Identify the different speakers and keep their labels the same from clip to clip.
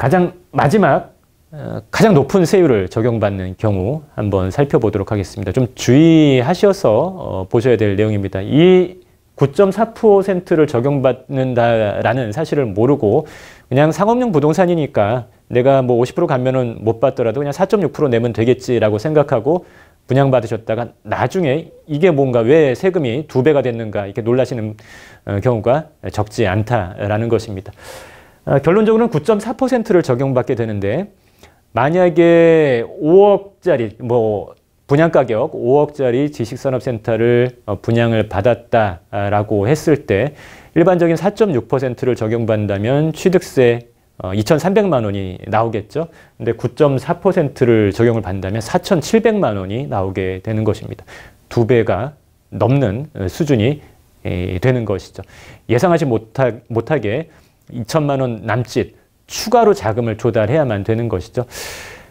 Speaker 1: 가장 마지막 어, 가장 높은 세율을 적용받는 경우 한번 살펴보도록 하겠습니다. 좀 주의하셔서 어, 보셔야 될 내용입니다. 이 9.4%를 적용받는다라는 사실을 모르고 그냥 상업용 부동산이니까 내가 뭐 50% 가면은 못 받더라도 그냥 4.6% 내면 되겠지라고 생각하고 분양받으셨다가 나중에 이게 뭔가 왜 세금이 두 배가 됐는가 이렇게 놀라시는 어, 경우가 적지 않다라는 것입니다. 아, 결론적으로는 9.4%를 적용받게 되는데 만약에 5억짜리 뭐 분양 가격 5억짜리 지식산업센터를 어, 분양을 받았다라고 했을 때 일반적인 4.6%를 적용받는다면 취득세 2,300만 어, 원이 나오겠죠. 그런데 9.4%를 적용을 받는다면 4,700만 원이 나오게 되는 것입니다. 두 배가 넘는 어, 수준이 되는 것이죠. 예상하지 못하, 못하게 2천만 원 남짓 추가로 자금을 조달해야만 되는 것이죠.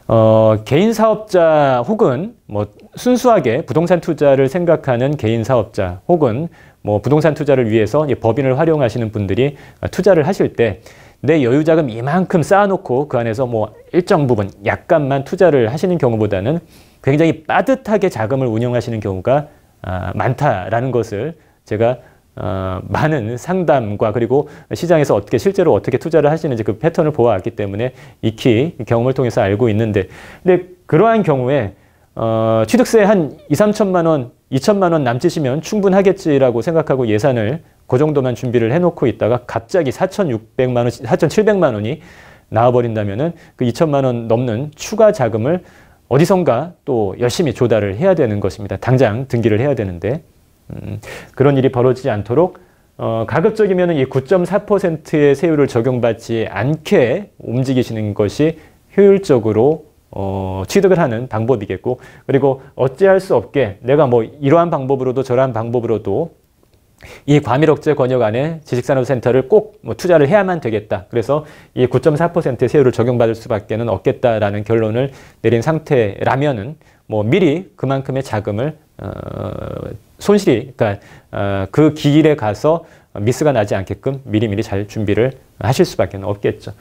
Speaker 1: 어, 개인 사업자 혹은 뭐 순수하게 부동산 투자를 생각하는 개인 사업자 혹은 뭐 부동산 투자를 위해서 법인을 활용하시는 분들이 투자를 하실 때 내 여유자금 이만큼 쌓아놓고 그 안에서 뭐 일정 부분 약간만 투자를 하시는 경우보다는 굉장히 빠듯하게 자금을 운영하시는 경우가 아, 많다라는 것을 제가 어, 많은 상담과 그리고 시장에서 어떻게 실제로 어떻게 투자를 하시는지 그 패턴을 보아왔기 때문에 익히 경험을 통해서 알고 있는데 근데 그러한 경우에 어, 취득세 한 2, 3천만 원, 2천만 원 남짓이면 충분하겠지라고 생각하고 예산을 그 정도만 준비를 해놓고 있다가 갑자기 4,600만 원, 4,700만 원이 나와버린다면 그 2천만 원 넘는 추가 자금을 어디선가 또 열심히 조달을 해야 되는 것입니다. 당장 등기를 해야 되는데 음, 그런 일이 벌어지지 않도록 어, 가급적이면 이 9.4%의 세율을 적용받지 않게 움직이시는 것이 효율적으로 어, 취득을 하는 방법이겠고 그리고 어찌할 수 없게 내가 뭐 이러한 방법으로도 저러한 방법으로도 이 과밀억제 권역 안에 지식산업센터를 꼭 뭐 투자를 해야만 되겠다. 그래서 이 9.4%의 세율을 적용받을 수밖에는 없겠다라는 결론을 내린 상태라면은 뭐 미리 그만큼의 자금을 어, 손실이 그러니까 어, 그 길에 가서 미스가 나지 않게끔 미리미리 잘 준비를 하실 수밖에 없겠죠.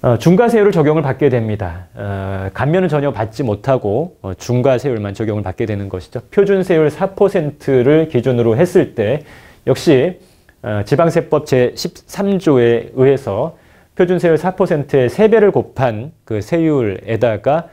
Speaker 1: 어, 중과세율을 적용을 받게 됩니다. 어, 감면은 전혀 받지 못하고 중과세율만 적용을 받게 되는 것이죠. 표준세율 4%를 기준으로 했을 때 역시 지방세법 제13조에 의해서 표준세율 4%의 3배를 곱한 그 세율에다가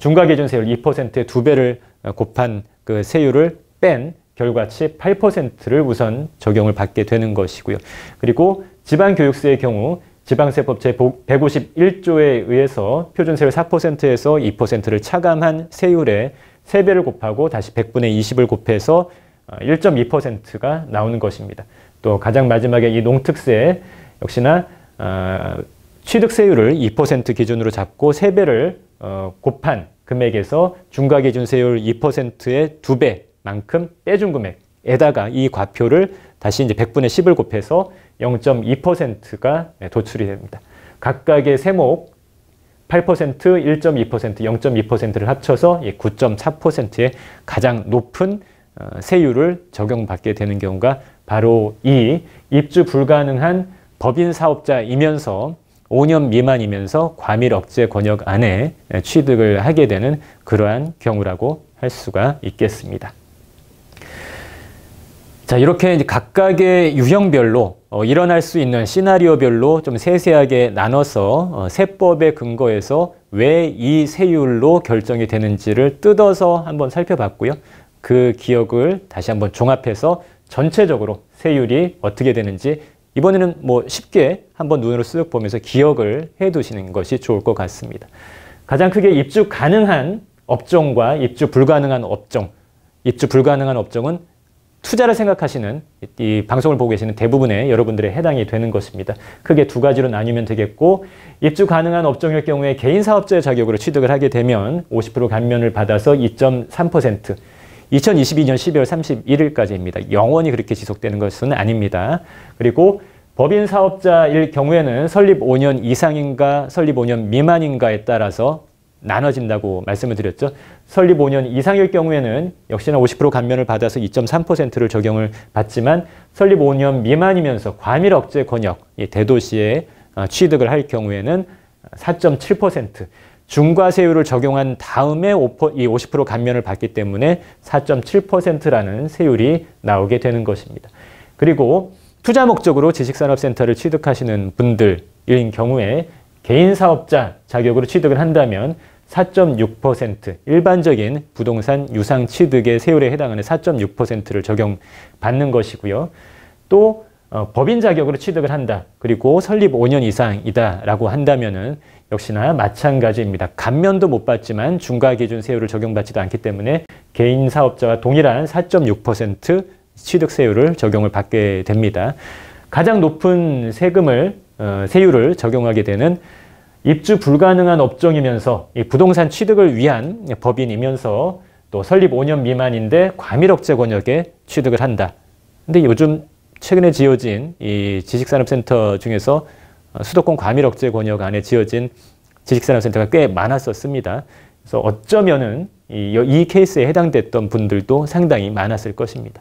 Speaker 1: 중과기준세율 2%의 2배를 곱한 그 세율을 뺀 결과치 8%를 우선 적용을 받게 되는 것이고요. 그리고 지방교육세의 경우 지방세법 제151조에 의해서 표준세율 4%에서 2%를 차감한 세율에 3배를 곱하고 다시 100분의 20을 곱해서 1.2%가 어, 나오는 것입니다. 또 가장 마지막에 이 농특세 역시나 어, 취득세율을 2% 기준으로 잡고 3배를 어, 곱한 금액에서 중과기준세율 2%의 2배 만큼 빼준 금액에다가 이 과표를 다시 이제 100분의 10을 곱해서 0.2%가 도출이 됩니다. 각각의 세목 8%, 1.2%, 0.2%를 합쳐서 9.4%의 가장 높은 어, 세율을 적용받게 되는 경우가 바로 이 입주 불가능한 법인 사업자이면서 5년 미만이면서 과밀 억제 권역 안에 취득을 하게 되는 그러한 경우라고 할 수가 있겠습니다. 자, 이렇게 각각의 유형별로 어, 일어날 수 있는 시나리오별로 좀 세세하게 나눠서 어, 세법의 근거에서 왜 이 세율로 결정이 되는지를 뜯어서 한번 살펴봤고요. 그 기억을 다시 한번 종합해서 전체적으로 세율이 어떻게 되는지 이번에는 뭐 쉽게 한번 눈으로 쓱 보면서 기억을 해 두시는 것이 좋을 것 같습니다. 가장 크게 입주 가능한 업종과 입주 불가능한 업종, 입주 불가능한 업종은 투자를 생각하시는 이 방송을 보고 계시는 대부분의 여러분들의 해당이 되는 것입니다. 크게 두 가지로 나뉘면 되겠고 입주 가능한 업종일 경우에 개인 사업자의 자격으로 취득을 하게 되면 50% 감면을 받아서 2.3% 2022년 12월 31일까지입니다. 영원히 그렇게 지속되는 것은 아닙니다. 그리고 법인 사업자일 경우에는 설립 5년 이상인가 설립 5년 미만인가에 따라서 나눠진다고 말씀을 드렸죠. 설립 5년 이상일 경우에는 역시나 50% 감면을 받아서 2.3%를 적용을 받지만 설립 5년 미만이면서 과밀 억제 권역, 대도시에 어, 취득을 할 경우에는 4.7%, 중과세율을 적용한 다음에 50% 감면을 받기 때문에 4.7%라는 세율이 나오게 되는 것입니다. 그리고 투자 목적으로 지식산업센터를 취득하시는 분들인 경우에 개인 사업자 자격으로 취득을 한다면 4.6% 일반적인 부동산 유상 취득의 세율에 해당하는 4.6%를 적용받는 것이고요. 또 어, 법인 자격으로 취득을 한다. 그리고 설립 5년 이상이다라고 한다면은 역시나 마찬가지입니다. 감면도 못 받지만 중과 기준 세율을 적용받지도 않기 때문에 개인 사업자와 동일한 4.6% 취득 세율을 적용을 받게 됩니다. 가장 높은 세금을 어, 세율을 적용하게 되는 입주 불가능한 업종이면서 부동산 취득을 위한 법인이면서 또 설립 5년 미만인데 과밀억제 권역에 취득을 한다. 근데 요즘 최근에 지어진 이 지식산업센터 중에서 수도권 과밀억제 권역 안에 지어진 지식산업센터가 꽤 많았었습니다. 그래서 어쩌면은 이, 이 케이스에 해당됐던 분들도 상당히 많았을 것입니다.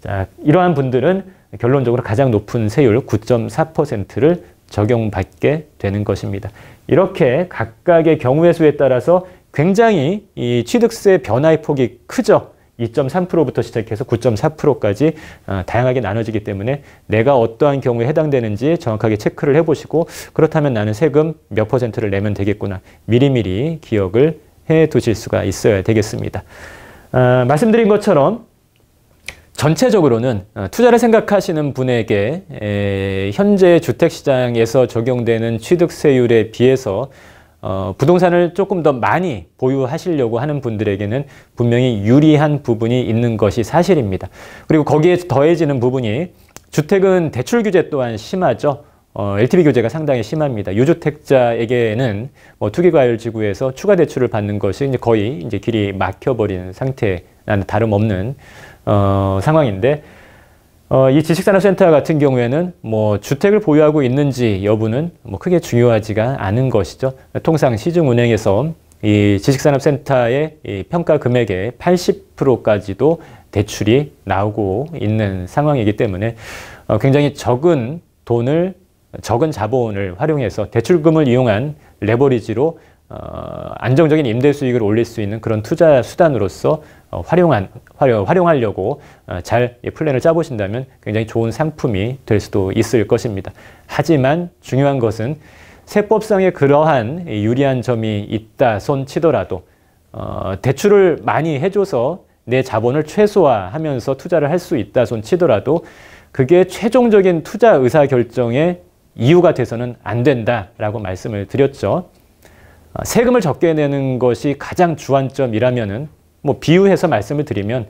Speaker 1: 자, 이러한 분들은 결론적으로 가장 높은 세율 9.4%를 적용받게 되는 것입니다. 이렇게 각각의 경우의 수에 따라서 굉장히 이 취득세 변화의 폭이 크죠. 2.3%부터 시작해서 9.4%까지 아, 다양하게 나눠지기 때문에 내가 어떠한 경우에 해당되는지 정확하게 체크를 해보시고 그렇다면 나는 세금 몇 퍼센트를 내면 되겠구나 미리미리 기억을 해두실 수가 있어야 되겠습니다. 아, 말씀드린 것처럼 전체적으로는 어, 투자를 생각하시는 분에게 현재 주택시장에서 적용되는 취득세율에 비해서 어, 부동산을 조금 더 많이 보유하시려고 하는 분들에게는 분명히 유리한 부분이 있는 것이 사실입니다. 그리고 거기에 더해지는 부분이 주택은 대출 규제 또한 심하죠. LTV 어, 규제가 상당히 심합니다. 유주택자에게는 뭐 투기과열 지구에서 추가 대출을 받는 것이 거의 이제 길이 막혀버리는 상태 다름없는 어, 상황인데 어, 이 지식산업센터 같은 경우에는 뭐 주택을 보유하고 있는지 여부는 뭐 크게 중요하지가 않은 것이죠. 통상 시중은행에서 이 지식산업센터의 이 평가 금액의 80%까지도 대출이 나오고 있는 상황이기 때문에 어, 굉장히 적은 돈을 적은 자본을 활용해서 대출금을 이용한 레버리지로 어, 안정적인 임대 수익을 올릴 수 있는 그런 투자 수단으로서 어, 활용한, 활용, 활용하려고 어, 잘 플랜을 짜보신다면 굉장히 좋은 상품이 될 수도 있을 것입니다. 하지만 중요한 것은 세법상의 그러한 유리한 점이 있다 손 치더라도 어, 대출을 많이 해줘서 내 자본을 최소화하면서 투자를 할 수 있다 손 치더라도 그게 최종적인 투자 의사결정의 이유가 돼서는 안 된다라고 말씀을 드렸죠. 아, 세금을 적게 내는 것이 가장 주안점이라면은 뭐 비유해서 말씀을 드리면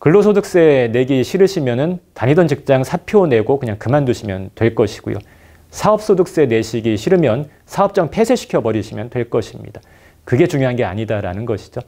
Speaker 1: 근로소득세 내기 싫으시면은 다니던 직장 사표 내고 그냥 그만두시면 될 것이고요. 사업소득세 내시기 싫으면 사업장 폐쇄시켜 버리시면 될 것입니다. 그게 중요한 게 아니다라는 것이죠.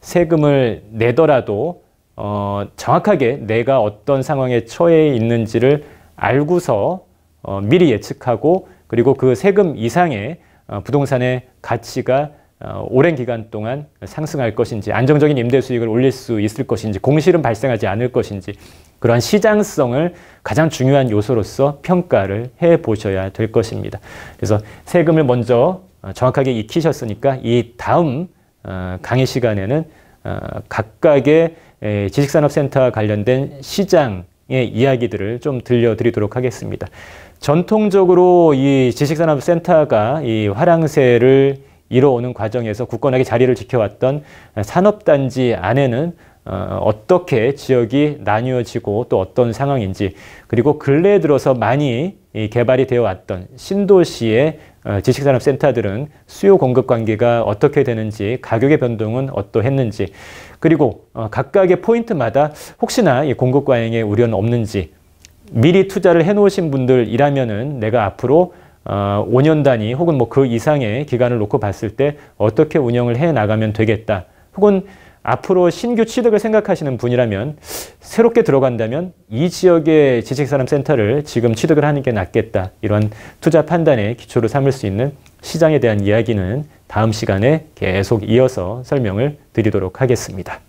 Speaker 1: 세금을 내더라도 어, 정확하게 내가 어떤 상황에 처해 있는지를 알고서 어, 미리 예측하고 그리고 그 세금 이상의 어, 부동산의 가치가 어, 오랜 기간 동안 상승할 것인지 안정적인 임대 수익을 올릴 수 있을 것인지 공실은 발생하지 않을 것인지 그러한 시장성을 가장 중요한 요소로서 평가를 해 보셔야 될 것입니다. 그래서 세금을 먼저 어, 정확하게 익히셨으니까 이 다음 강의 시간에는 각각의 지식산업센터와 관련된 시장의 이야기들을 좀 들려드리도록 하겠습니다. 전통적으로 이 지식산업센터가 이 화랑새를 이뤄오는 과정에서 굳건하게 자리를 지켜왔던 산업단지 안에는 어, 어떻게 지역이 나뉘어지고 또 어떤 상황인지 그리고 근래에 들어서 많이 개발이 되어 왔던 신도시의 어, 지식산업센터들은 수요 공급 관계가 어떻게 되는지 가격의 변동은 어떠했는지 그리고 어, 각각의 포인트마다 혹시나 공급 과잉의 우려는 없는지 미리 투자를 해놓으신 분들이라면은 내가 앞으로 어, 5년 단위 혹은 뭐 그 이상의 기간을 놓고 봤을 때 어떻게 운영을 해 나가면 되겠다. 혹은 앞으로 신규 취득을 생각하시는 분이라면 새롭게 들어간다면 이 지역의 지식산업센터를 지금 취득을 하는 게 낫겠다. 이런 투자 판단의 기초로 삼을 수 있는 시장에 대한 이야기는 다음 시간에 계속 이어서 설명을 드리도록 하겠습니다.